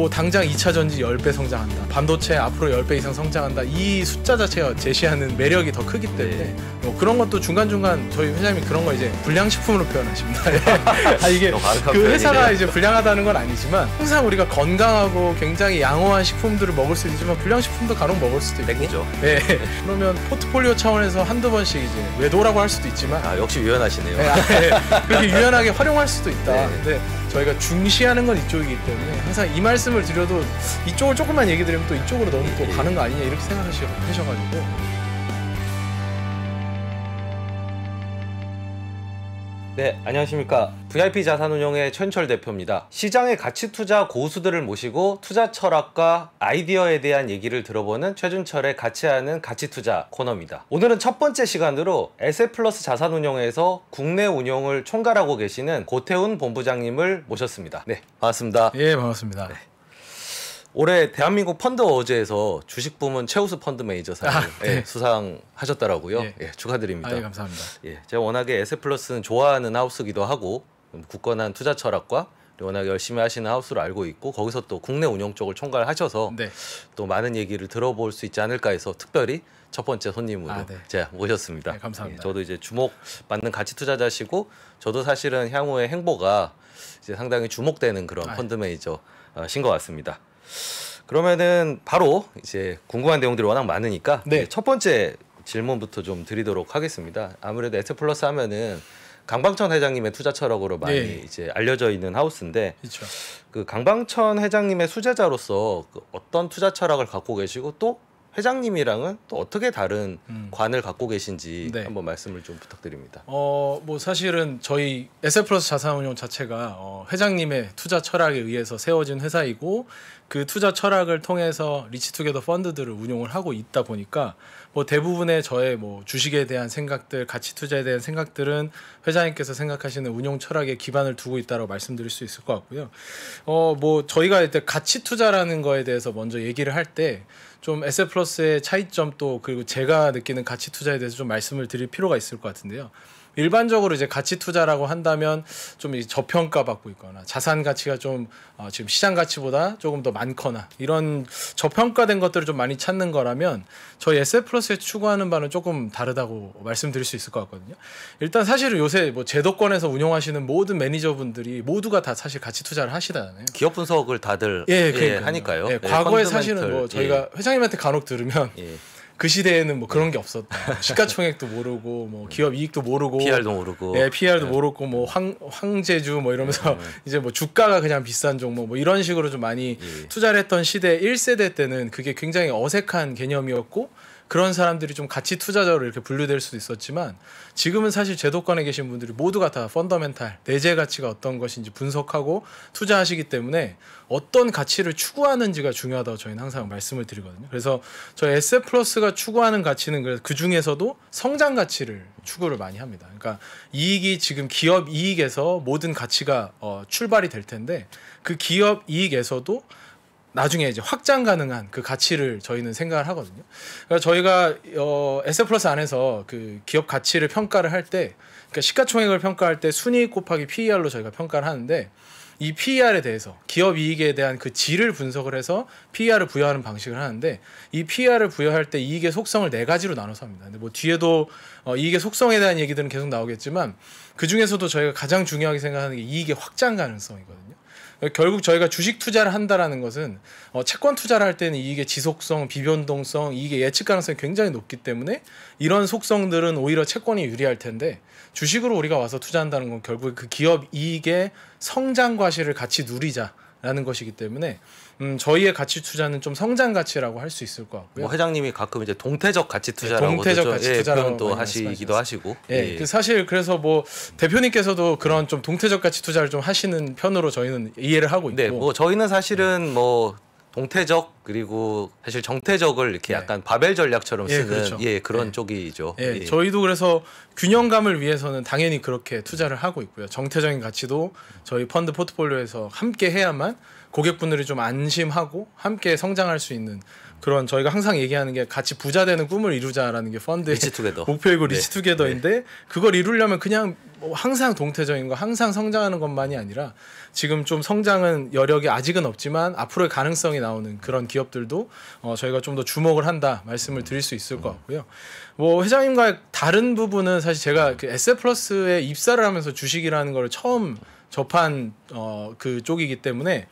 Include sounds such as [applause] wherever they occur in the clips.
뭐 당장 2차 전지 10배 성장한다. 반도체 앞으로 10배 이상 성장한다. 이 숫자 자체가 제시하는 매력이 더 크기 때문에 네. 뭐 그런 것도 중간중간 저희 회장님이 그런 거 이제 불량식품으로 표현하십니다. 네. [laughs] 아 이게 그 회사가 이제 불량하다는 건 아니지만 항상 우리가 건강하고 굉장히 양호한 식품들을 먹을 수 있지만 불량식품도 간혹 먹을 수도 있고. 죠 네. 네. 그러면 포트폴리오 차원에서 한두 번씩 이제 외도라고 할 수도 있지만 아 역시 유연하시네요. 네, 아, 그렇게 [laughs] 유연하게 활용할 수도 있다. 네. 근데 저희가 중시하는 건 이쪽이기 때문에 항상 이 말씀을 드려도 이쪽을 조금만 얘기 드리면 또 이쪽으로 너무 또 예, 예. 가는 거 아니냐 이렇게 생각하셔가지고 네, 안녕하십니까. VIP 자산운용의 최철 대표입니다. 시장의 가치 투자 고수들을 모시고 투자 철학과 아이디어에 대한 얘기를 들어보는 최준철의 가치하는 가치 투자 코너입니다. 오늘은 첫 번째 시간으로 에세플러스 자산운용에서 국내 운용을 총괄하고 계시는 고태훈 본부장님을 모셨습니다. 네, 반갑습니다. 예, 반갑습니다. 네. 올해 대한민국 펀드 어제에서 주식 부문 최우수 펀드 매니저상 아, 예, 네. 예, 수상하셨더라고요. 예. 예, 축하드립니다. 아, 예, 감사합니다. 예, 제가 워낙에 에세플러스는 좋아하는 하우스기도 하고 굳건한 투자 철학과 워낙 열심히 하시는 하우스를 알고 있고 거기서 또 국내 운영 쪽을 총괄하셔서 네. 또 많은 얘기를 들어볼 수 있지 않을까 해서 특별히 첫 번째 손님으로 아, 네. 제가 모셨습니다. 네, 감사합니다. 예, 저도 이제 주목받는 가치 투자자시고 저도 사실은 향후의 행보가 이제 상당히 주목되는 그런 아, 예. 펀드 매니저신 것 같습니다. 그러면은 바로 이제 궁금한 내용들이 워낙 많으니까 네. 첫 번째 질문부터 좀 드리도록 하겠습니다. 아무래도 에스 플러스 하면은 강방천 회장님의 투자 철학으로 많이 네. 이제 알려져 있는 하우스인데 그쵸. 그렇죠. 그 강방천 회장님의 수제자로서 그 어떤 투자 철학을 갖고 계시고 또 회장님이랑은 또 어떻게 다른 음. 관을 갖고 계신지 네. 한번 말씀을 좀 부탁드립니다. 어, 뭐 사실은 저희 에셀 플러스 자산운용 자체가 어, 회장님의 투자 철학에 의해서 세워진 회사이고 그 투자 철학을 통해서 리치투게더 펀드들을 운용을 하고 있다 보니까 뭐 대부분의 저의 뭐 주식에 대한 생각들, 가치 투자에 대한 생각들은 회장님께서 생각하시는 운용 철학에 기반을 두고 있다고 말씀드릴 수 있을 것 같고요. 어, 뭐 저희가 이단 가치 투자라는 거에 대해서 먼저 얘기를 할 때좀 에세 플러스의 차이점 또 그리고 제가 느끼는 가치 투자에 대해서 좀 말씀을 드릴 필요가 있을 것 같은데요. 일반적으로 이제 가치 투자라고 한다면 좀 이제 저평가 받고 있거나 자산 가치가 좀 어, 지금 시장 가치보다 조금 더 많거나 이런 저평가된 것들을 좀 많이 찾는 거라면 저희 SF 플러스에 추구하는 바는 조금 다르다고 말씀드릴 수 있을 것 같거든요. 일단 사실 요새 뭐 제도권에서 운영하시는 모든 매니저분들이 모두가 다 사실 가치 투자를 하시잖아요. 기업 분석을 다들 예, 예 하니까요. 예, 예, 과거에 사실은 뭐 저희가 예. 회장님한테 간혹 들으면 예. 그 시대에는 뭐 그런 네. 게 없었다. 시가총액도 모르고 뭐 네. 기업 이익도 모르고 PR도 모르고 네, 예, PR도 네. 모르고 뭐 황 황제주 뭐 이러면서 네. [laughs] 이제 뭐 주가가 그냥 비싼 종목 뭐 이런 식으로 좀 많이 예. 투자를 했던 시대 1세대 때는 그게 굉장히 어색한 개념이었고 그런 사람들이 좀 가치 투자자로 이렇게 분류될 수도 있었지만 지금은 사실 제도권에 계신 분들이 모두가 다 펀더멘탈 내재 가치가 어떤 것인지 분석하고 투자하시기 때문에 어떤 가치를 추구하는지가 중요하다고 저희는 항상 말씀을 드리거든요. 그래서 저희 SF 플러스가 추구하는 가치는 그 중에서도 성장 가치를 추구를 많이 합니다. 그러니까 이익이 지금 기업 이익에서 모든 가치가 어, 출발이 될 텐데 그 기업 이익에서도 나중에 이제 확장 가능한 그 가치를 저희는 생각을 하거든요. 그러니까 저희가 어, SF 플러스 안에서 그 기업 가치를 평가를 할 때, 그러니까 시가총액을 평가할 때 순이익 곱하기 PER로 저희가 평가를 하는데 이 PER에 대해서 기업 이익에 대한 그 질을 분석을 해서 PER을 부여하는 방식을 하는데 이 PER을 부여할 때 이익의 속성을 네 가지로 나눠서 합니다. 근데 뭐 뒤에도 어, 이익의 속성에 대한 얘기들은 계속 나오겠지만 그 중에서도 저희가 가장 중요하게 생각하는 게 이익의 확장 가능성이거든요. 결국 저희가 주식 투자를 한다라는 것은 어, 채권 투자를 할 때는 이익의 지속성, 비변동성, 이익의 예측 가능성이 굉장히 높기 때문에 이런 속성들은 오히려 채권이 유리할 텐데 주식으로 우리가 와서 투자한다는 건 결국 그 기업 이익의 성장 과실을 같이 누리자. 라는 것이기 때문에 음, 저희의 가치 투자는 좀 성장 가치라고 할 수 있을 것 같고요. 뭐 회장님이 가끔 이제 동태적 가치 투자라고 네, 동태적 가치 예, 투자라고 하시기도 하시고. 예, 예. 그 사실 그래서 뭐 대표님께서도 그런 좀 동태적 가치 투자를 좀 하시는 편으로 저희는 이해를 하고 네, 있고. 네, 뭐 저희는 사실은 뭐 동태적 그리고 사실 정태적을 이렇게 네. 약간 바벨 전략처럼 예, 쓰는 예, 그렇죠. 예 그런 예. 쪽이죠. 예, 예, 저희도 그래서 균형감을 위해서는 당연히 그렇게 투자를 하고 있고요. 정태적인 가치도 저희 펀드 포트폴리오에서 함께 해야만 고객분들이 좀 안심하고 함께 성장할 수 있는 그런 저희가 항상 얘기하는 게 같이 부자 되는 꿈을 이루자라는 게 펀드의 리치투게더. 목표이고 네. 리치투게더인데 네. 그걸 이루려면 그냥 뭐 항상 동태적인 거 항상 성장하는 것만이 아니라 지금 좀 성장은 여력이 아직은 없지만 앞으로의 가능성이 나오는 그런 기업들도 어, 저희가 좀 더 주목을 한다 말씀을 드릴 수 있을 것 같고요. 뭐 회장님과 다른 부분은 사실 제가 그 에세 플러스에 입사를 하면서 주식이라는 걸 처음 접한 어, 그 쪽이기 때문에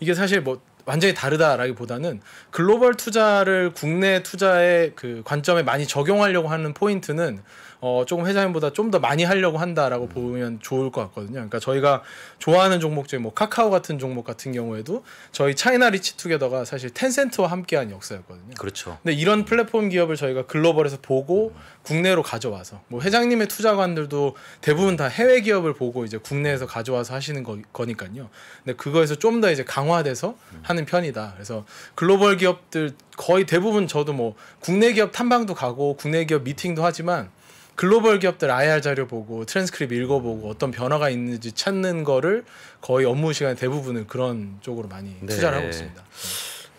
이게 사실 뭐 완전히 다르다라기보다는 글로벌 투자를 국내 투자의 그 관점에 많이 적용하려고 하는 포인트는 어, 조금 회장님보다 좀 더 많이 하려고 한다라고 보면 좋을 것 같거든요. 그러니까 저희가 좋아하는 종목 중에 뭐 카카오 같은 종목 같은 경우에도 저희 차이나 리치 투게더가 사실 텐센트와 함께한 역사였거든요. 그렇죠. 근데 이런 플랫폼 기업을 저희가 글로벌에서 보고 국내로 가져와서 뭐 회장님의 투자관들도 대부분 다 해외 기업을 보고 이제 국내에서 가져와서 하시는 거, 거니까요. 근데 그거에서 좀 더 이제 강화돼서 하는 편이다. 그래서 글로벌 기업들 거의 대부분 저도 뭐 국내 기업 탐방도 가고 국내 기업 미팅도 하지만 글로벌 기업들 IR 자료 보고 트랜스크립 읽어보고 어떤 변화가 있는지 찾는 거를 거의 업무 시간 대부분은 그런 쪽으로 많이 네. 투자를 하고 있습니다.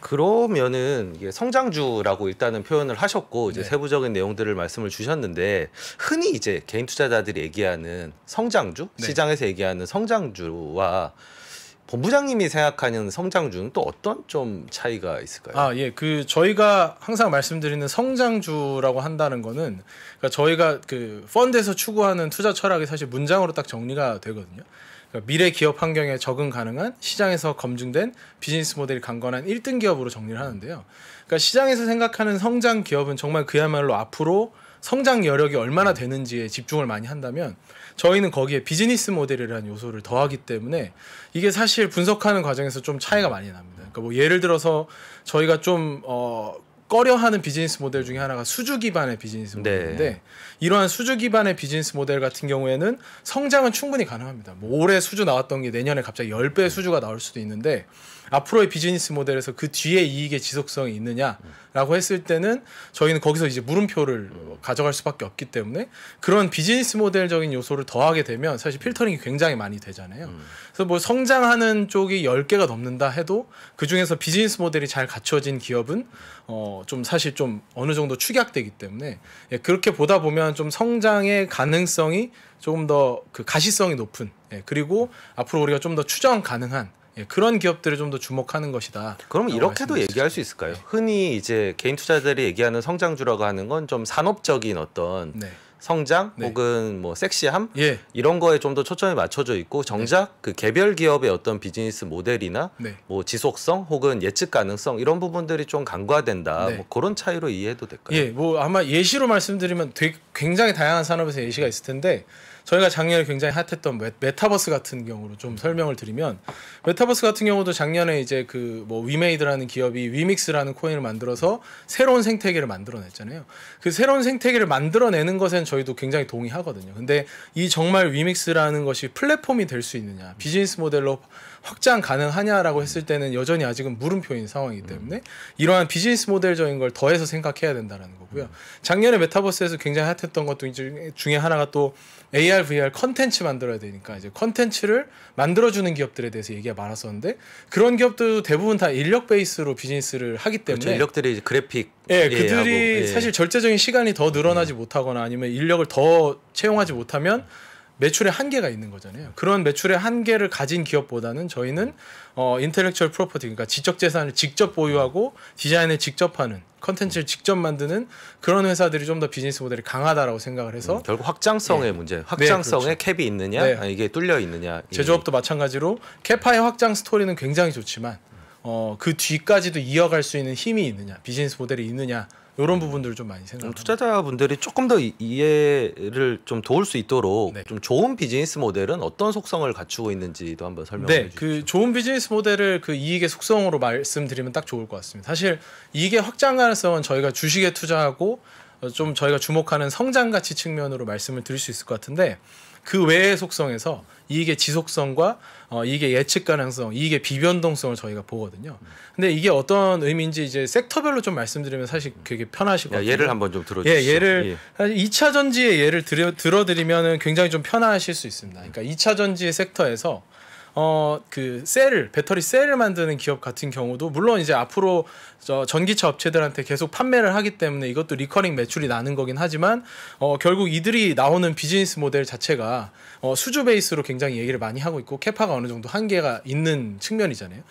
그러면은 이게 성장주라고 일단은 표현을 하셨고 이제 네. 세부적인 내용들을 말씀을 주셨는데 흔히 이제 개인 투자자들이 얘기하는 성장주 네. 시장에서 얘기하는 성장주와 본부장님이 생각하는 성장주는 또 어떤 좀 차이가 있을까요? 아, 예. 그 저희가 항상 말씀드리는 성장주라고 한다는 거는 그러니까 저희가 그 펀드에서 추구하는 투자 철학이 사실 문장으로 딱 정리가 되거든요. 그러니까 미래 기업 환경에 적응 가능한 시장에서 검증된 비즈니스 모델이 강건한 1등 기업으로 정리를 하는데요. 그러니까 시장에서 생각하는 성장 기업은 정말 그야말로 앞으로 성장 여력이 얼마나 되는지에 집중을 많이 한다면 저희는 거기에 비즈니스 모델이라는 요소를 더하기 때문에 이게 사실 분석하는 과정에서 좀 차이가 많이 납니다. 그러니까 뭐 예를 들어서 저희가 좀 어, 꺼려하는 비즈니스 모델 중에 하나가 수주 기반의 비즈니스 네. 모델인데 네. 이러한 수주 기반의 비즈니스 모델 같은 경우에는 성장은 충분히 가능합니다. 뭐 올해 수주 나왔던 게 내년에 갑자기 10배 수주가 나올 수도 있는데 앞으로의 비즈니스 모델에서 그 뒤에 이익의 지속성이 있느냐라고 했을 때는 저희는 거기서 이제 물음표를 가져갈 수밖에 없기 때문에 그런 비즈니스 모델적인 요소를 더하게 되면 사실 필터링이 굉장히 많이 되잖아요. 음. 그래서 뭐 성장하는 쪽이 열개가 넘는다 해도 그 중에서 비즈니스 모델이 잘 갖춰진 기업은 어좀 사실 좀 어느 정도 축약되기 때문에 예, 그렇게 보다 보면 좀 성장의 가능성이 조금 더 그 가시성이 높은 예, 그리고 앞으로 우리가 좀 더 추정 가능한 예, 그런 기업들을 좀 더 주목하는 것이다. 그럼 이렇게도 얘기할 수 있을까요? 네. 흔히 이제 개인 투자자들이 얘기하는 성장주라고 하는 건 좀 산업적인 어떤 네. 성장 네. 혹은 뭐 섹시함 예. 이런 거에 좀 더 초점이 맞춰져 있고 네. 정작 네. 그 개별 기업의 어떤 비즈니스 모델이나 네. 뭐 지속성 혹은 예측 가능성 이런 부분들이 좀 간과된다 네. 뭐 그런 차이로 이해해도 될까요? 예, 뭐 아마 예시로 말씀드리면 되게 굉장히 다양한 산업에서 예시가 있을 텐데 저희가 작년에 굉장히 핫했던 메타버스 같은 경우로 좀 설명을 드리면 메타버스 같은 경우도 작년에 이제 그 뭐 위메이드라는 기업이 위믹스라는 코인을 만들어서 새로운 생태계를 만들어냈잖아요. 그 새로운 생태계를 만들어내는 것엔 저희도 굉장히 동의하거든요. 근데 이 정말 위믹스라는 것이 플랫폼이 될 수 있느냐 비즈니스 모델로 확장 가능하냐라고 했을 때는 여전히 아직은 물음표인 상황이기 음. 때문에 이러한 비즈니스 모델적인 걸 더해서 생각해야 된다라는 거고요. 음. 작년에 메타버스에서 굉장히 핫했던 것도 중에 하나가 또 AR, VR 컨텐츠 만들어야 되니까 이제 컨텐츠를 만들어주는 기업들에 대해서 얘기가 많았었는데 그런 기업도 대부분 다 인력 베이스로 비즈니스를 하기 그렇죠. 때문에 그렇죠. 인력들이 이제 그래픽 예, 예 그들이 예, 예. 사실 절제적인 시간이 더 늘어나지 음. 못하거나 아니면 인력을 더 채용하지 못하면 매출의 한계가 있는 거잖아요. 그런 매출의 한계를 가진 기업보다는 저희는 어 인텔렉츄얼 프로퍼티 그러니까 지적 재산을 직접 보유하고 디자인을 직접 하는 컨텐츠를 직접 만드는 그런 회사들이 좀 더 비즈니스 모델이 강하다라고 생각을 해서 음, 결국 확장성의 예. 문제, 네, 확장성의 네, 그렇죠. 캡이 있느냐, 네. 이게 뚫려 있느냐. 제조업도 마찬가지로 캐파의 확장 스토리는 굉장히 좋지만 어, 그 뒤까지도 이어갈 수 있는 힘이 있느냐, 비즈니스 모델이 있느냐. 이런 부분들을 좀 많이 생각. 투자자분들이 조금 더 이해를 좀 도울 수 있도록 네. 좀 좋은 비즈니스 모델은 어떤 속성을 갖추고 있는지도 한번 설명해 네, 주시죠. 그 좋은 비즈니스 모델을 그 이익의 속성으로 말씀드리면 딱 좋을 것 같습니다. 사실 이익의 확장 가능성은 저희가 주식에 투자하고 어, 좀 저희가 주목하는 성장 가치 측면으로 말씀을 드릴 수 있을 것 같은데 그 외의 속성에서 이익의 지속성과 어, 이익의 예측 가능성, 이익의 비변동성을 저희가 보거든요. 근데 이게 어떤 의미인지 이제 섹터별로 좀 말씀드리면 사실 되게 편하실 것 같아요. 예를 한번 좀 들어주시죠. 예, 예를 예. 사실 2차 전지의 예를 들어, 들어드리면 굉장히 좀 편하실 수 있습니다. 그러니까 2차 전지의 섹터에서 어그 셀을 배터리 셀을 만드는 기업 같은 경우도 물론 이제 앞으로 저 전기차 업체들한테 계속 판매를 하기 때문에 이것도 리커링 매출이 나는 거긴 하지만 어 결국 이들이 나오는 비즈니스 모델 자체가 어 수주 베이스로 굉장히 얘기를 많이 하고 있고 캐파가 어느 정도 한계가 있는 측면이잖아요.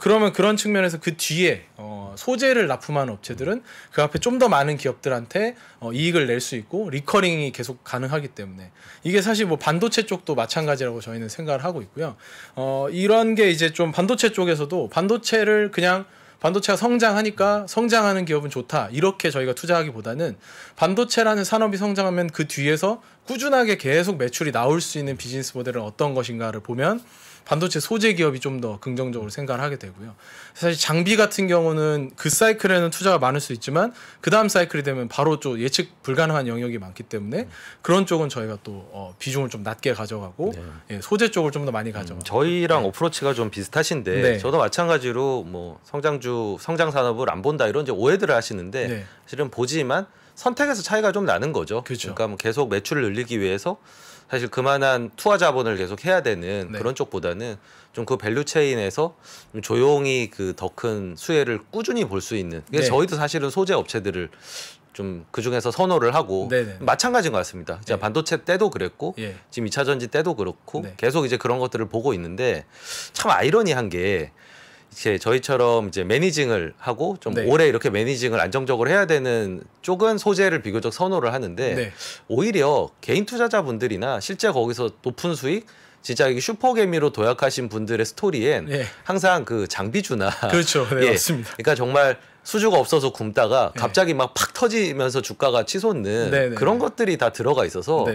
그러면 그런 측면에서 그 뒤에 어 소재를 납품하는 업체들은 그 앞에 좀 더 많은 기업들한테 어 이익을 낼 수 있고 리커링이 계속 가능하기 때문에 이게 사실 뭐 반도체 쪽도 마찬가지라고 저희는 생각을 하고 있고요. 어, 이런 게 이제 좀 반도체 쪽에서도 반도체를 그냥 반도체가 성장하니까 성장하는 기업은 좋다. 이렇게 저희가 투자하기보다는 반도체라는 산업이 성장하면 그 뒤에서 꾸준하게 계속 매출이 나올 수 있는 비즈니스 모델은 어떤 것인가를 보면 반도체 소재 기업이 좀 더 긍정적으로 생각을 하게 되고요. 사실 장비 같은 경우는 그 사이클에는 투자가 많을 수 있지만 그 다음 사이클이 되면 바로 또 예측 불가능한 영역이 많기 때문에 그런 쪽은 저희가 또 어, 비중을 좀 낮게 가져가고 네. 예, 소재 쪽을 좀 더 많이 음, 가져가고 음, 저희랑 네. 어프로치가 좀 비슷하신데 네. 저도 마찬가지로 뭐 성장주 성장 산업을 안 본다 이런 이제 오해들을 하시는데 네. 사실은 보지만 선택에서 차이가 좀 나는 거죠. 그렇죠. 그러니까 뭐 계속 매출을 늘리기 위해서 사실 그만한 투하 자본을 계속 해야 되는 네. 그런 쪽보다는 좀 그 밸류 체인에서 좀 조용히 그 더 큰 수혜를 꾸준히 볼 수 있는. 그 네. 저희도 사실은 소재 업체들을 좀 그중에서 선호를 하고 네네. 네. 마찬가지인 것 같습니다. 네. 반도체 때도 그랬고 예. 지금 이차 전지 때도 그렇고 네. 계속 이제 그런 것들을 보고 있는데 참 아이러니한 게 이제 저희처럼 이제 매니징을 하고 좀 네. 오래 이렇게 매니징을 안정적으로 해야 되는 쪽은 소재를 비교적 선호를 하는데 네. 오히려 개인 투자자분들이나 실제 거기서 높은 수익 진짜 이게 슈퍼개미로 도약하신 분들의 스토리엔 네. 항상 그 장비주나 [laughs] 그렇죠 네, [laughs] 예. 맞습니다. 그러니까 정말 수주가 없어서 굶다가 네. 갑자기 막 팍 터지면서 주가가 치솟는 네, 네, 그런 것들이 다 들어가 있어서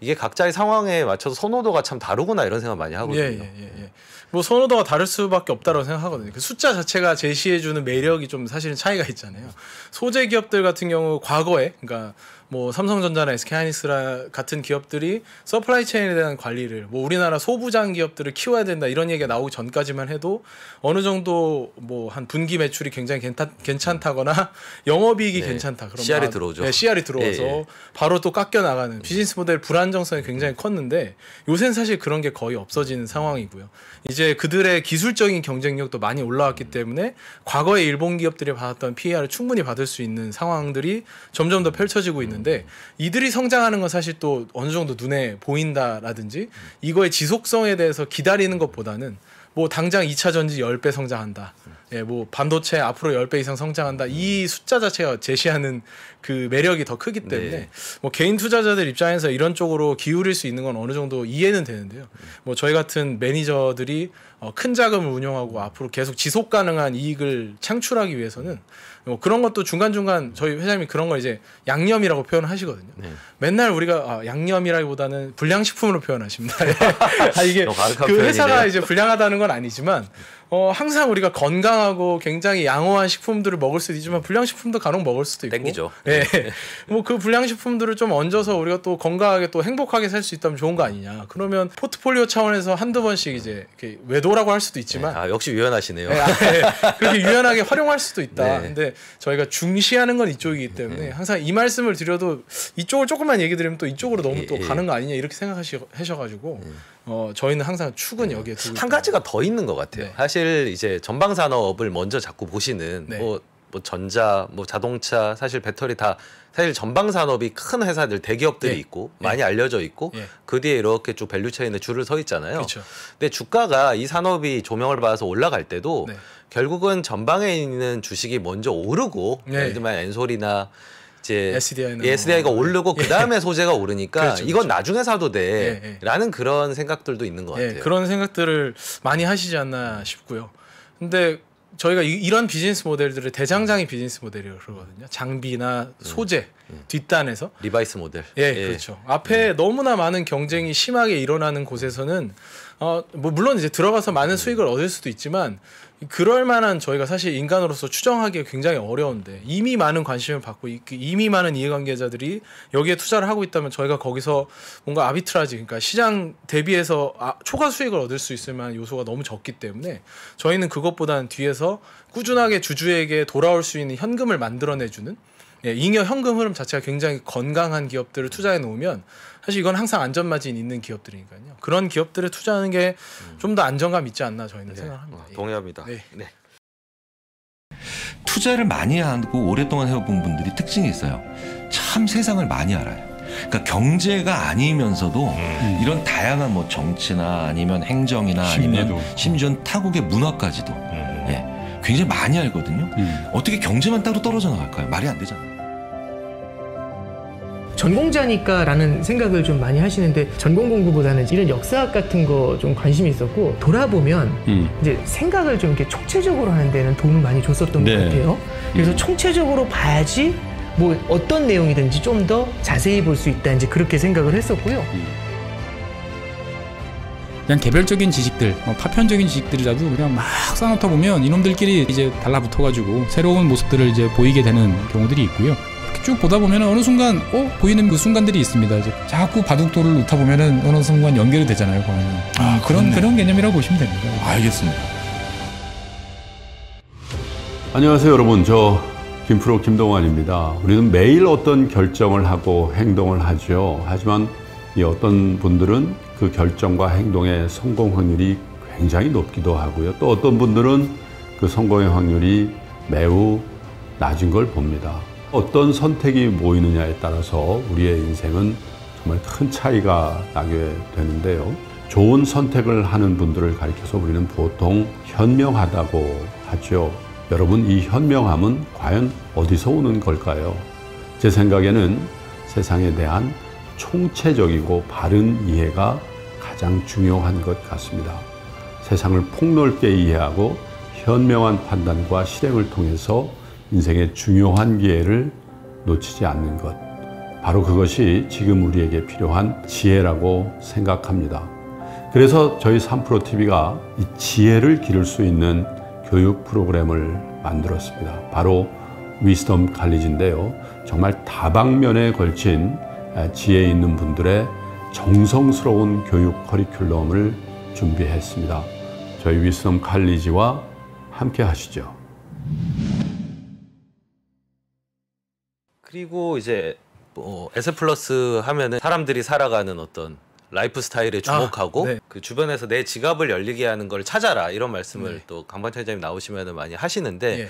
이게 각자의 상황에 맞춰서 선호도가 참 다르구나 이런 생각 많이 하거든요. 예, 예, 예, 예. 뭐 선호도가 다를 수밖에 없다고 생각하거든요. 그 숫자 자체가 제시해주는 매력이 좀 사실은 차이가 있잖아요. 소재 기업들 같은 경우 과거에 그러니까 뭐 삼성전자나 SK하이닉스라 같은 기업들이 서플라이 체인에 대한 관리를 뭐 우리나라 소부장 기업들을 키워야 된다 이런 얘기가 나오기 전까지만 해도 어느 정도 뭐 한 분기 매출이 굉장히 괜찮, 괜찮다거나 [laughs] 영업이익이 네. 괜찮다 그런 CR이 아, 들어오죠. 네, CR이 예, 들어와서 예, 예. 바로 또 깎여 나가는 비즈니스 모델 불안정성이 굉장히 음. 컸는데 요새는 사실 그런 게 거의 없어지는 상황이고요. 이제 그들의 기술적인 경쟁력도 많이 올라왔기 음. 때문에 과거에 일본 기업들이 받았던 피해을 충분히 받을 수 있는 상황들이 점점 더 펼쳐지고 있는 되는데 이들이 성장하는 건 사실 또 어느 정도 눈에 보인다라든지 이거의 지속성에 대해서 기다리는 것보다는 뭐 당장 2차 전지 10배 성장한다. 예, 뭐 반도체 앞으로 10배 이상 성장한다. 음. 이 숫자 자체가 제시하는 그 매력이 더 크기 때문에 네. 뭐 개인 투자자들 입장에서 이런 쪽으로 기울일 수 있는 건 어느 정도 이해는 되는데요. 음. 뭐 저희 같은 매니저들이 어, 큰 자금을 운영하고 앞으로 계속 지속 가능한 이익을 창출하기 위해서는 뭐 그런 것도 중간중간 저희 회장님이 그런 걸 이제 양념이라고 표현하시거든요. 을 네. 맨날 우리가 아, 양념이라기보다는 불량식품으로 표현하십니다. [laughs] 아, 이게 그 회사가 이제 불량하다는 건 아니지만 어, 항상 우리가 건강하고 굉장히 양호한 식품들을 먹을 수도 있지만 불량식품도 간혹 먹을 수도 있고. 땡기죠. 예. 네. [laughs] 뭐그 불량식품들을 좀 얹어서 우리가 또 건강하게 또 행복하게 살 수 있다면 좋은 거 아니냐. 그러면 포트폴리오 차원에서 한두 번씩 이제 이렇게 외도라고 할 수도 있지만. 네. 아, 역시 유연하시네요. 네. 아, 예. 그렇게 유연하게 활용할 수도 있다. 네. 근데 저희가 중시하는 건 이쪽이기 음. 때문에 항상 이 말씀을 드려도 이쪽을 조금만 얘기 드리면 또 이쪽으로 너무 예, 또 가는 거 아니냐 이렇게 생각하셔가지고. 어, 저희는 항상 축은 여기에 두고 한 가지가 더 있는 것 같아요. 네. 사실 이제 전방 산업을 먼저 자꾸 보시는 네. 뭐, 뭐 전자, 뭐 자동차, 사실 배터리 다 사실 전방 산업이 큰 회사들 대기업들이 네. 있고 네. 많이 알려져 있고 네. 그 뒤에 이렇게 쭉 밸류 체인의 줄을 서 있잖아요. 그쵸. 그렇죠. 근데 주가가 이 산업이 조명을 받아서 올라갈 때도 네. 결국은 전방에 있는 주식이 먼저 오르고 예를 들면 엔솔이나 이제 SDI는 SDI가 뭐. 오르고 그 다음에 예. 소재가 오르니까 그렇죠, 이건 그렇죠. 나중에 사도 돼라는 예, 예. 그런 생각들도 있는 것 예, 같아요. 그런 생각들을 많이 하시지 않나 싶고요. 근데 저희가 이, 런 비즈니스 모델들을 대장장이 음. 비즈니스 모델이라고 그러거든요. 장비나 음, 소재 음, 음. 뒷단에서 리바이스 모델. 예, 예. 그렇죠. 앞에 음. 너무나 많은 경쟁이 심하게 일어나는 곳에서는 어, 뭐 물론 이제 들어가서 많은 수익을 얻을 수도 있지만 그럴 만한 저희가 사실 인간으로서 추정하기 굉장히 어려운데 이미 많은 관심을 받고 그 이미 많은 이해관계자들이 여기에 투자를 하고 있다면 저희가 거기서 뭔가 아비트라지 그러니까 시장 대비해서 아, 초과 수익을 얻을 수 있을 만한 요소가 너무 적기 때문에 저희는 그것보다는 뒤에서 꾸준하게 주주에게 돌아올 수 있는 현금을 만들어내주는 예, 잉여 현금 흐름 자체가 굉장히 건강한 기업들을 투자해 놓으면 사실 이건 항상 안전마진 있는 기업들이니까요. 그런 기업들에 투자하는 게 음. 좀더 안정감 있지 않나 저희는 네. 생각합니다. 아, 동의합니다. 네. 네. 투자를 많이 하고 오랫동안 해본 분들이 특징이 있어요. 참 세상을 많이 알아요. 그러니까 경제가 아니면서도 음. 이런 다양한 뭐 정치나 아니면 행정이나 아니면 심지어 타국의 문화까지도 음. 예, 굉장히 많이 알거든요. 음. 어떻게 경제만 따로 떨어져 나갈까요? 말이 안 되잖아요. 전공자니까라는 생각을 좀 많이 하시는데 전공 공부보다는 이런 역사학 같은 거 좀 관심이 있었고 돌아보면 음. 이제 생각을 좀 이렇게 총체적으로 하는 데는 도움을 많이 줬었던 네. 것 같아요. 그래서 음. 총체적으로 봐야지 뭐 어떤 내용이든지 좀 더 자세히 볼 수 있다 이제 그렇게 생각을 했었고요. 음. 그냥 개별적인 지식들, 뭐 파편적인 지식들이라도 그냥 막 쌓아놓다 보면 이놈들끼리 이제 달라붙어가지고 새로운 모습들을 이제 보이게 되는 경우들이 있고요. 쭉 보다 보면 어느 순간 어 보이는 그 순간들이 있습니다. 이제 자꾸 바둑돌을 놓다 보면은 어느 순간 연결이 되잖아요. 그거는 아, 음, 그런 그렇 그런 개념이라고 보시면 됩니다. 알겠습니다. 안녕하세요, 여러분. 저 김프로 김동환입니다. 우리는 매일 어떤 결정을 하고 행동을 하죠. 하지만 이 어떤 분들은 그 결정과 행동의 성공 확률이 굉장히 높기도 하고요. 또 어떤 분들은 그 성공의 확률이 매우 낮은 걸 봅니다. 어떤 선택이 모이느냐에 따라서 우리의 인생은 정말 큰 차이가 나게 되는데요. 좋은 선택을 하는 분들을 가리켜서 우리는 보통 현명하다고 하죠. 여러분, 이 현명함은 과연 어디서 오는 걸까요? 제 생각에는 세상에 대한 총체적이고 바른 이해가 가장 중요한 것 같습니다. 세상을 폭넓게 이해하고 현명한 판단과 실행을 통해서 인생의 중요한 기회를 놓치지 않는 것. 바로 그것이 지금 우리에게 필요한 지혜라고 생각합니다. 그래서 저희 3프로TV가 이 지혜를 기를 수 있는 교육 프로그램을 만들었습니다. 바로 위스덤 칼리지인데요. 정말 다방면에 걸친 지혜 있는 분들의 정성스러운 교육 커리큘럼을 준비했습니다. 저희 위스덤 칼리지와 함께 하시죠. 그리고 이제 뭐 에세 플러스 하면은 사람들이 살아가는 어떤 라이프 스타일에 주목하고 아, 네. 그 주변에서 내 지갑을 열리게 하는 걸 찾아라 이런 말씀을 네. 또 강반차장님 나오시면 많이 하시는데 예.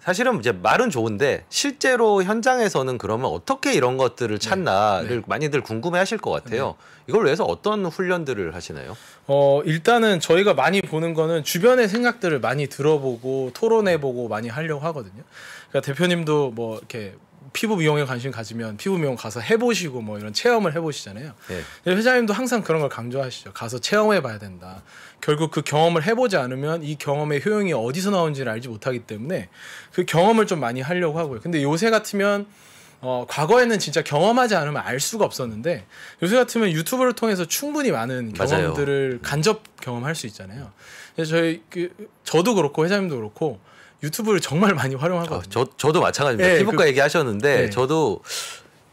사실은 이제 말은 좋은데 실제로 현장에서는 그러면 어떻게 이런 것들을 네. 찾나를 네. 많이들 궁금해하실 것 같아요. 네. 이걸 위해서 어떤 훈련들을 하시나요? 어 일단은 저희가 많이 보는 거는 주변의 생각들을 많이 들어보고 토론해보고 많이 하려고 하거든요. 그러니까 대표님도 뭐 이렇게 피부 미용에 관심 가지면 피부 미용 가서 해보시고 뭐 이런 체험을 해보시잖아요. 네. 회장님도 항상 그런 걸 강조하시죠. 가서 체험해봐야 된다. 결국 그 경험을 해보지 않으면 이 경험의 효용이 어디서 나온지를 알지 못하기 때문에 그 경험을 좀 많이 하려고 하고요. 근데 요새 같으면 어, 과거에는 진짜 경험하지 않으면 알 수가 없었는데 요새 같으면 유튜브를 통해서 충분히 많은 경험들을 맞아요. 간접 경험할 수 있잖아요. 그래서 저희 그, 저도 그렇고 회장님도 그렇고 유튜브를 정말 많이 활용하고 아, 저 저도 마찬가지입니다. 네, 피부과 그, 얘기하셨는데 네. 저도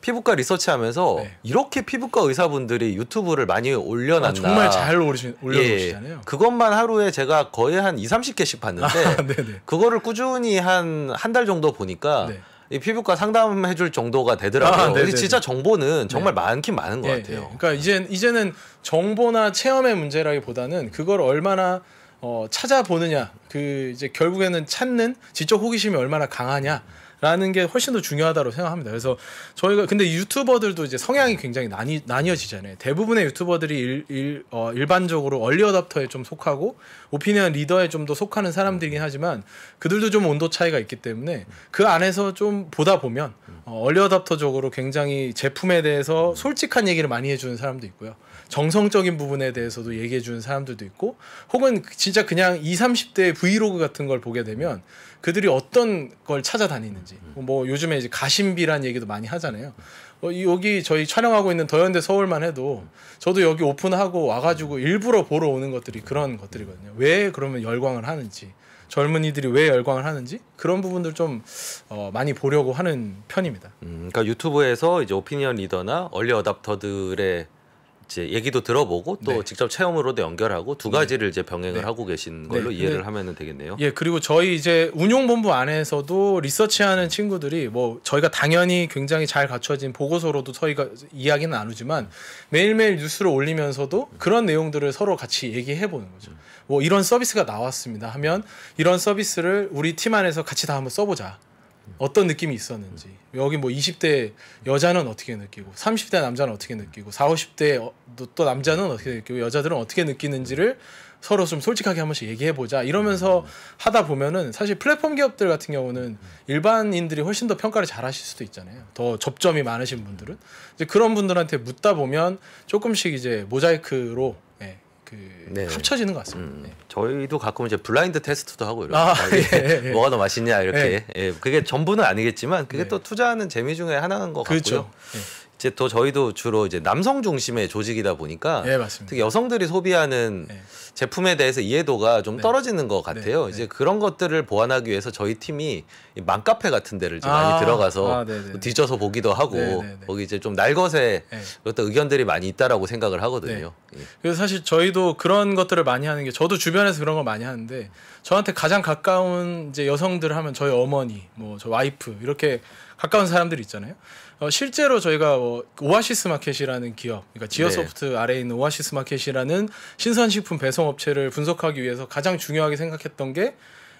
피부과 리서치하면서 네. 이렇게 피부과 의사분들이 유튜브를 많이 올려놨나 아, 정말 잘올려놓으시잖아요 예, 그것만 하루에 제가 거의 한 2, 30개씩 봤는데 아, [laughs] 네, 네. 그거를 꾸준히 한 한 달 정도 보니까 네. 이 피부과 상담해줄 정도가 되더라고요. 아, 진짜 정보는 정말 네. 많긴 많은 것 네, 같아요. 네. 그러니까 이제 이제는 정보나 체험의 문제라기보다는 그걸 얼마나 어, 찾아보느냐 그 이제 결국에는 찾는 지적 호기심이 얼마나 강하냐 라는 게 훨씬 더 중요하다고 생각합니다. 그래서 저희가 근데 유튜버들도 이제 성향이 굉장히 나뉘, 나뉘어지잖아요. 대부분의 유튜버들이 일, 일, 어, 일반적으로 얼리어답터에 좀 속하고 오피니언 리더에 좀 더 속하는 사람들이긴 하지만 그들도 좀 온도 차이가 있기 때문에 그 안에서 좀 보다 보면 어, 얼리어답터적으로 굉장히 제품에 대해서 솔직한 얘기를 많이 해주는 사람도 있고요. 정성적인 부분에 대해서도 얘기해 주는 사람들도 있고 혹은 그 진짜 그냥 20, 30대의 브이로그 같은 걸 보게 되면 그들이 어떤 걸 찾아다니는지 음. 뭐 요즘에 이제 가심비란 얘기도 많이 하잖아요. 어, 여기 저희 촬영하고 있는 더현대 서울만 해도 저도 여기 오픈하고 와가지고 일부러 보러 오는 것들이 그런 것들이거든요. 왜 그러면 열광을 하는지 젊은이들이 왜 열광을 하는지 그런 부분들 좀 어, 많이 보려고 하는 편입니다. 음, 그러니까 유튜브에서 이제 오피니언 리더나 얼리 어답터들의 이제 얘기도 들어보고 또 네. 직접 체험으로도 연결하고 두 네. 가지를 네. 이제 병행을 네. 하고 계신 네. 걸로 네. 이해를 하면 되겠네요. 예, 그리고 저희 이제 운용본부 안에서도 리서치하는 친구들이 뭐 저희가 당연히 굉장히 잘 갖춰진 보고서로도 저희가 이야기는 나누지만 매일매일 뉴스를 올리면서도 음. 그런 내용들을 서로 같이 얘기해 보는 거죠. 음. 뭐 이런 서비스가 나왔습니다 하면 이런 서비스를 우리 팀 안에서 같이 다 한번 써보자. 어떤 느낌이 있었는지 여기 뭐 20대 여자는 어떻게 느끼고 30대 남자는 어떻게 느끼고 4, 0 50대 어, 또 남자는 어떻게 느끼고 여자들은 어떻게 느끼는지를 서로 좀 솔직하게 한 번씩 얘기해 보자 이러면서 하다 보면은 사실 플랫폼 기업들 같은 경우는 일반인들이 훨씬 더 평가를 잘 하실 수도 있잖아요. 더 접점이 많으신 분들은 이제 그런 분들한테 묻다 보면 조금씩 이제 모자이크로 그 네. 합쳐지는 것 같습니다. 음, 네. 저희도 가끔 이제 블라인드 테스트도 하고 이렇게 아, 아 예. 예, 예, 예, 뭐가 더 맛있냐 이렇게 네. 예. 그게 전부는 아니겠지만 그게 네. 또 투자하는 재미 중에 하나인 것 그렇죠. 같고요. 네. 이제 또 저희도 주로 이제 남성 중심의 조직이다 보니까 네, 특히 여성들이 소비하는 네. 제품에 대해서 이해도가 좀 네. 떨어지는 것 네. 같아요. 네. 이제 그런 것들을 보완하기 위해서 저희 팀이 맘카페 같은 데를 좀 아, 많이 들어가서 아, 네, 뒤져서 보기도 하고 거기 이제 좀 날것에 어떤 의견들이 많이 있다라고 생각을 하거든요. 예. 그래서 사실 저희도 그런 것들을 많이 하는 게 저도 주변에서 그런 걸 많이 하는데 저한테 가장 가까운 이제 여성들 하면 저희 어머니, 뭐 저 와이프 이렇게 가까운 사람들이 있잖아요. 어, 실제로 저희가 어, 오아시스 마켓이라는 기업, 그러니까 지어소프트 네. 아래에 있는 오아시스 마켓이라는 신선식품 배송 업체를 분석하기 위해서 가장 중요하게 생각했던 게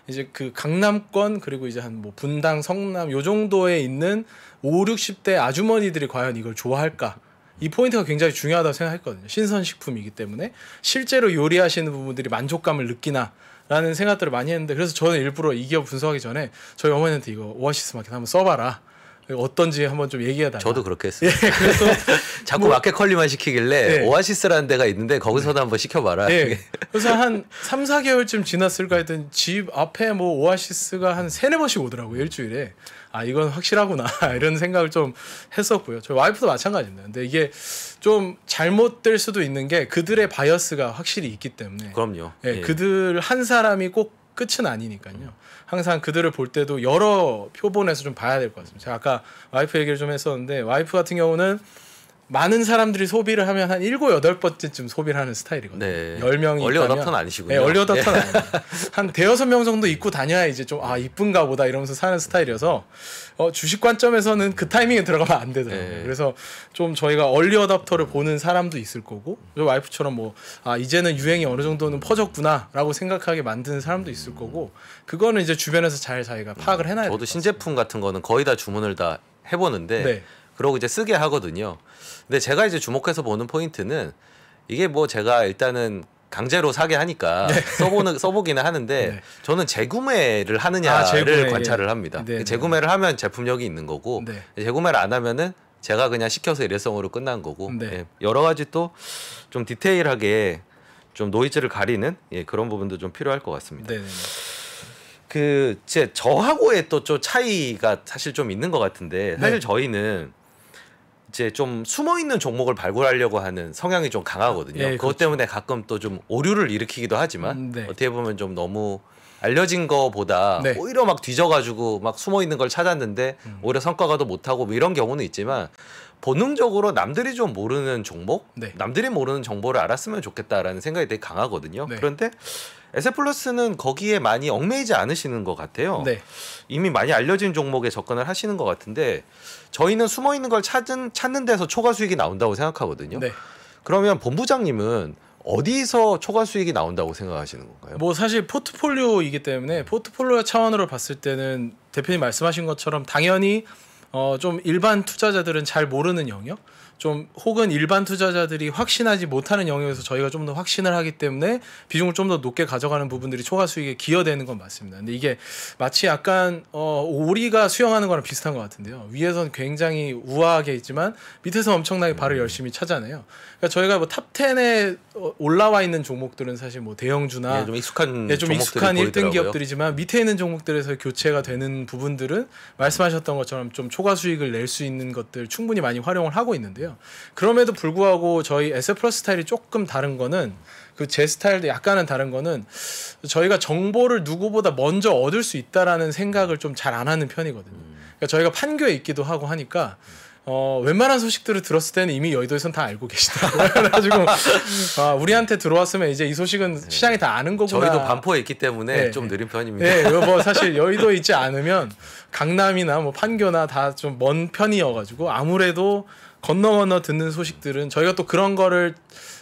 이제 그 강남권 그리고 이제 한뭐 분당 성남 요 정도에 있는 5, 60대 아주머니들이 과연 이걸 좋아할까? 이 포인트가 굉장히 중요하다고 생각했거든요. 신선식품이기 때문에 실제로 요리하시는 부분들이 만족감을 느끼나 라는 생각들을 많이 했는데 그래서 저는 일부러 이 기업 분석하기 전에 저희 어머니한테 이거 오아시스 마켓 한번 써봐라 어떤지 한번 좀 얘기해 달라. 저도 그렇게 예, 했어요. 예, 그래서 [laughs] 자꾸 뭐, 마켓컬리만 시키길래 예. 오아시스라는 데가 있는데 거기서도 네. 한번 시켜봐라. 예. 그래서 한 3, 4개월쯤 지났을까 했더니 집 앞에 뭐 오아시스가 한 3, 4 번씩 오더라고요. 일주일에. 아 이건 확실하구나 [laughs] 이런 생각을 좀 했었고요. 저희 와이프도 마찬가지입니다. 근데 이게 좀 잘못될 수도 있는 게 그들의 바이어스가 확실히 있기 때문에 그럼요. 예, 예. 그들 한 사람이 꼭 끝은 아니니까요. 음. 항상 그들을 볼 때도 여러 표본에서 좀 봐야 될 것 같습니다. 제가 아까 와이프 얘기를 좀 했었는데 와이프 같은 경우는 많은 사람들이 소비를 하면 한 일곱 여덟 번째쯤 소비를 하는 스타일이거든요. 네. 명이 얼리 어답터 아니시군요. 네, 얼리 예. 어답터는 한 대여섯 명 정도 입고 다녀야 이제 좀 아 이쁜가 보다 이러면서 사는 스타일이어서 어, 주식 관점에서는 그 타이밍에 들어가면 안 되더라고요. 네. 그래서 좀 저희가 얼리 어답터를 보는 사람도 있을 거고 저 와이프처럼 뭐 아 이제는 유행이 어느 정도는 퍼졌구나라고 생각하게 만드는 사람도 있을 거고 그거는 이제 주변에서 잘 자기가 음, 파악을 해놔야 돼요. 저도 신제품 같은 거는 거의 다 주문을 다 해보는데 네. 그러고 이제 쓰게 하거든요. 근데 제가 이제 주목해서 보는 포인트는 이게 뭐 제가 일단은 강제로 사게 하니까 네. 써보는 써보기는 하는데 네. 저는 재구매를 하느냐를 아, 재구매, 관찰을 예. 합니다. 네, 네, 재구매를 하면 제품력이 있는 거고 네. 재구매를 안 하면은 제가 그냥 시켜서 일회성으로 끝난 거고 네. 예. 여러 가지 또 좀 디테일하게 좀 노이즈를 가리는 예, 그런 부분도 좀 필요할 것 같습니다. 그 제 저하고의 또 좀 차이가 사실 좀 있는 것 같은데 사실 저희는 이제 좀 숨어 있는 종목을 발굴하려고 하는 성향이 좀 강하거든요. 네, 그것 그렇죠. 때문에 가끔 또 좀 오류를 일으키기도 하지만 음, 네. 어떻게 보면 좀 너무 알려진 거보다 네. 오히려 막 뒤져가지고 막 숨어 있는 걸 찾았는데 음. 오히려 성과가 더 못하고 뭐 이런 경우는 있지만 본능적으로 남들이 좀 모르는 종목, 네. 남들이 모르는 정보를 알았으면 좋겠다라는 생각이 되게 강하거든요. 네. 그런데 에세 플러스는 거기에 많이 얽매이지 않으시는 것 같아요. 네. 이미 많이 알려진 종목에 접근을 하시는 것 같은데 저희는 숨어 있는 걸 찾은 찾는 데서 초과 수익이 나온다고 생각하거든요. 네. 그러면 본부장님은 어디서 초과 수익이 나온다고 생각하시는 건가요? 뭐 사실 포트폴리오이기 때문에 포트폴리오 차원으로 봤을 때는 대표님 말씀하신 것처럼 당연히 어좀 일반 투자자들은 잘 모르는 영역 좀 혹은 일반 투자자들이 확신하지 못하는 영역에서 저희가 좀 더 확신을 하기 때문에 비중을 좀 더 높게 가져가는 부분들이 초과 수익에 기여되는 건 맞습니다. 근데 이게 마치 약간 어, 오리가 수영하는 거랑 비슷한 것 같은데요. 위에선 굉장히 우아하게 있지만 밑에서 엄청나게 발을 음. 열심히 차잖아요. 그러니까 저희가 뭐 탑 10에 어, 올라와 있는 종목들은 사실 뭐 대형주나 예, 좀 익숙한 예, 좀 익숙한 1등 기업들이지만 밑에 있는 종목들에서 교체가 되는 부분들은 말씀하셨던 것처럼 좀 초과 수익을 낼 수 있는 것들 충분히 많이 활용을 하고 있는데요. 있고요. 그럼에도 불구하고 저희 에세 플러스 스타일이 조금 다른 거는 그 제 스타일도 약간은 다른 거는 저희가 정보를 누구보다 먼저 얻을 수 있다라는 생각을 좀 잘 안 하는 편이거든요. 음. 그러니까 저희가 판교에 있기도 하고 하니까 어, 웬만한 소식들을 들었을 때는 이미 여의도에선 다 알고 계시더라고요. 그래가지고 [laughs] 아, 우리한테 들어왔으면 이제 이 소식은 네. 시장이 다 아는 거구나. 저희도 반포에 있기 때문에 네. 좀 느린 편입니다. 네, 뭐 [laughs] 사실 여의도에 있지 않으면 강남이나 뭐 판교나 다 좀 먼 편이어가지고 아무래도 건너 건너 듣는 소식들은 저희가 또 그런 거를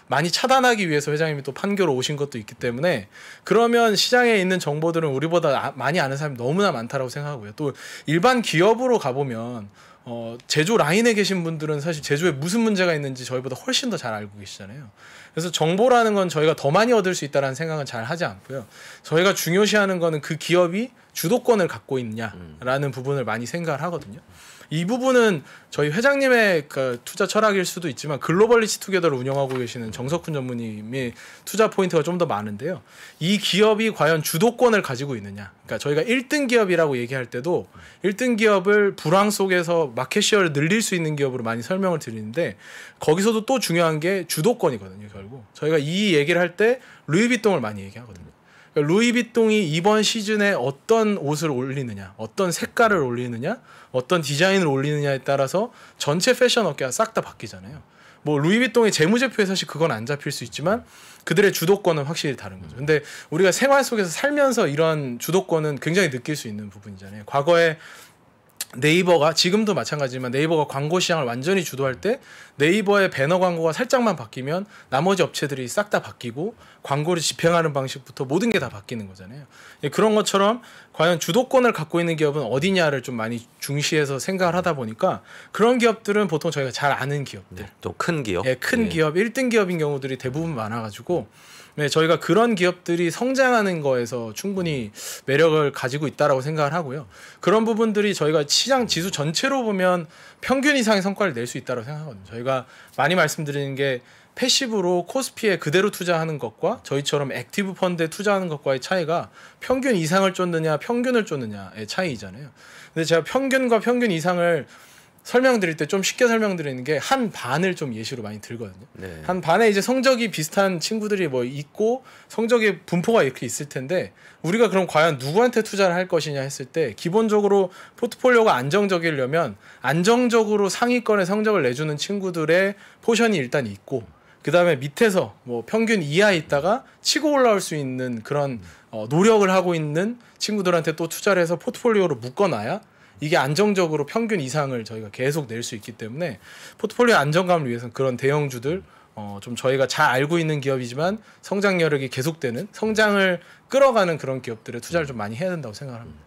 많이 차단하기 위해서 회장님이 또 판교로 오신 것도 있기 때문에 그러면 시장에 있는 정보들은 우리보다 아, 많이 아는 사람이 너무나 많다라고 생각하고요. 또 일반 기업으로 가보면 어, 제조 라인에 계신 분들은 사실 제조에 무슨 문제가 있는지 저희보다 훨씬 더 잘 알고 계시잖아요. 그래서 정보라는 건 저희가 더 많이 얻을 수 있다라는 생각은 잘 하지 않고요. 저희가 중요시하는 거는 그 기업이 주도권을 갖고 있냐라는 음. 부분을 많이 생각을 하거든요. 이 부분은 저희 회장님의 그 투자 철학일 수도 있지만 글로벌리치 투게더를 운영하고 계시는 정석훈 전무님이 투자 포인트가 좀 더 많은데요. 이 기업이 과연 주도권을 가지고 있느냐. 그러니까 저희가 1등 기업이라고 얘기할 때도 1등 기업을 불황 속에서 마켓시어를 늘릴 수 있는 기업으로 많이 설명을 드리는데 거기서도 또 중요한 게 주도권이거든요. 결국 저희가 이 얘기를 할 때 루이비통을 많이 얘기하거든요. 그러니까 루이비통이 이번 시즌에 어떤 옷을 올리느냐, 어떤 색깔을 올리느냐, 어떤 디자인을 올리느냐에 따라서 전체 패션 업계가 싹 다 바뀌잖아요. 뭐 루이비통의 재무제표에 사실 그건 안 잡힐 수 있지만 그들의 주도권은 확실히 다른 거죠. 근데 우리가 생활 속에서 살면서 이런 주도권은 굉장히 느낄 수 있는 부분이잖아요. 과거에 네이버가 지금도 마찬가지지만 네이버가 광고 시장을 완전히 주도할 때 네이버의 배너 광고가 살짝만 바뀌면 나머지 업체들이 싹 다 바뀌고 광고를 집행하는 방식부터 모든 게 다 바뀌는 거잖아요. 예, 그런 것처럼 과연 주도권을 갖고 있는 기업은 어디냐를 좀 많이 중시해서 생각을 하다 보니까 그런 기업들은 보통 저희가 잘 아는 기업들. 네, 또큰 기업. 예, 큰 네. 기업, 1등 기업인 경우들이 대부분 많아가지고 네, 저희가 그런 기업들이 성장하는 거에서 충분히 매력을 가지고 있다라고 생각을 하고요. 그런 부분들이 저희가 시장 지수 전체로 보면 평균 이상의 성과를 낼 수 있다고 생각하거든요. 저희가 많이 말씀드리는 게 패시브로 코스피에 그대로 투자하는 것과 저희처럼 액티브 펀드에 투자하는 것과의 차이가 평균 이상을 쫓느냐 평균을 쫓느냐의 차이잖아요. 근데 제가 평균과 평균 이상을 설명드릴 때 좀 쉽게 설명드리는 게 한 반을 좀 예시로 많이 들거든요. 네. 한 반에 이제 성적이 비슷한 친구들이 뭐 있고 성적의 분포가 이렇게 있을 텐데 우리가 그럼 과연 누구한테 투자를 할 것이냐 했을 때 기본적으로 포트폴리오가 안정적이려면 안정적으로 상위권의 성적을 내주는 친구들의 포션이 일단 있고 그 다음에 밑에서 뭐 평균 이하 있다가 치고 올라올 수 있는 그런 어, 노력을 하고 있는 친구들한테 또 투자를 해서 포트폴리오로 묶어놔야 이게 안정적으로 평균 이상을 저희가 계속 낼 수 있기 때문에 포트폴리오 안정감을 위해서 는 그런 대형주들 어, 좀 저희가 잘 알고 있는 기업이지만 성장 여력이 계속되는 성장을 끌어가는 그런 기업들에 투자를 좀 많이 해야 된다고 생각합니다.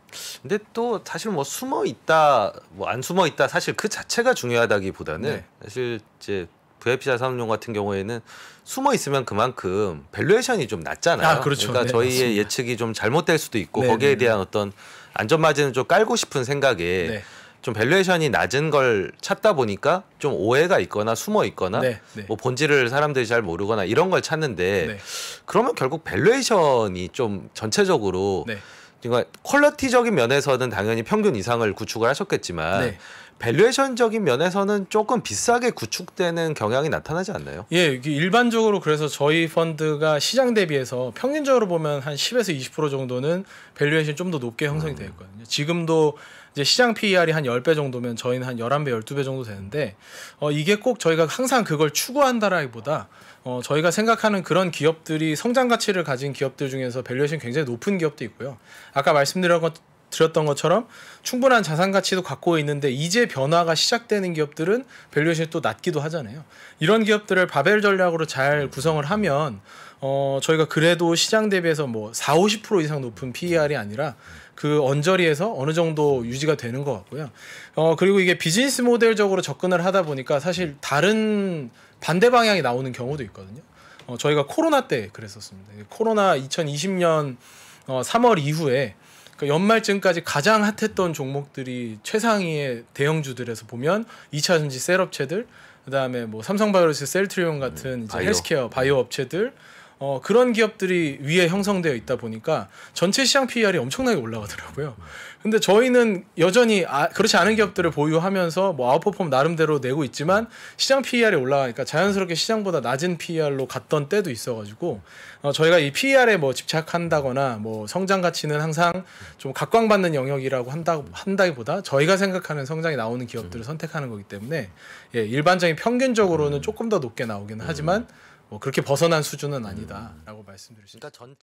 근데 또 사실 뭐 숨어 있다, 뭐 안 숨어 있다 사실 그 자체가 중요하다기보다는 네. 사실 이제 VIP자 산업용 같은 경우에는 숨어 있으면 그만큼 밸류에이션이 좀 낮잖아요. 아, 그렇죠. 그러니까 네, 저희의 맞습니다. 예측이 좀 잘못될 수도 있고 네, 거기에 네, 네. 대한 어떤 안전마진을 좀 깔고 싶은 생각에 네. 좀 밸류에이션이 낮은 걸 찾다 보니까 좀 오해가 있거나 숨어 있거나 네, 네. 뭐 본질을 사람들이 잘 모르거나 이런 걸 찾는데 네. 그러면 결국 밸류에이션이 좀 전체적으로 네. 그러니까 퀄리티적인 면에서는 당연히 평균 이상을 구축을 하셨겠지만 네. 밸류에이션적인 면에서는 조금 비싸게 구축되는 경향이 나타나지 않나요? 예, 일반적으로 그래서 저희 펀드가 시장 대비해서 평균적으로 보면 한 10에서 20% 정도는 밸류에이션 좀더 높게 형성이 음. 되어 거든요 지금도 이제 시장 PER이 한 10배 정도면 저희는 한 11배, 12배 정도 되는데 어, 이게 꼭 저희가 항상 그걸 추구한다라기보다 어, 저희가 생각하는 그런 기업들이 성장 가치를 가진 기업들 중에서 밸류에이션 굉장히 높은 기업도 있고요. 아까 말씀드렸던 것처럼 충분한 자산 가치도 갖고 있는데 이제 변화가 시작되는 기업들은 밸류에이션이 또 낮기도 하잖아요. 이런 기업들을 바벨 전략으로 잘 구성을 하면 어, 저희가 그래도 시장 대비해서 뭐 4, 50% 이상 높은 PER이 아니라 그 언저리에서 어느 정도 유지가 되는 것 같고요. 어, 그리고 이게 비즈니스 모델적으로 접근을 하다 보니까 사실 다른 반대 방향이 나오는 경우도 있거든요. 어, 저희가 코로나 때 그랬었습니다. 코로나 2020년 어, 3월 이후에 그 연말쯤까지 가장 핫했던 종목들이 최상위의 대형주들에서 보면 2차 전지 셀업체들 그다음에 뭐 삼성바이오로스 셀트리온 같은 네, 이제 바이오. 헬스케어 바이오 업체들 어, 그런 기업들이 위에 형성되어 있다 보니까 전체 시장 PER이 엄청나게 올라가더라고요. 근데 저희는 여전히 아, 그렇지 않은 기업들을 보유하면서 뭐 아웃퍼폼 나름대로 내고 있지만 시장 PER이 올라가니까 자연스럽게 시장보다 낮은 PER로 갔던 때도 있어가지고 어, 저희가 이 PER에 뭐 집착한다거나 뭐 성장 가치는 항상 좀 각광받는 영역이라고 한다 한다기보다 저희가 생각하는 성장이 나오는 기업들을 음. 선택하는 거기 때문에 예, 일반적인 평균적으로는 음. 조금 더 높게 나오긴 하지만. 음. 뭐 그렇게 벗어난 수준은 아니다라고 말씀드릴 수습니다 그러니까 전...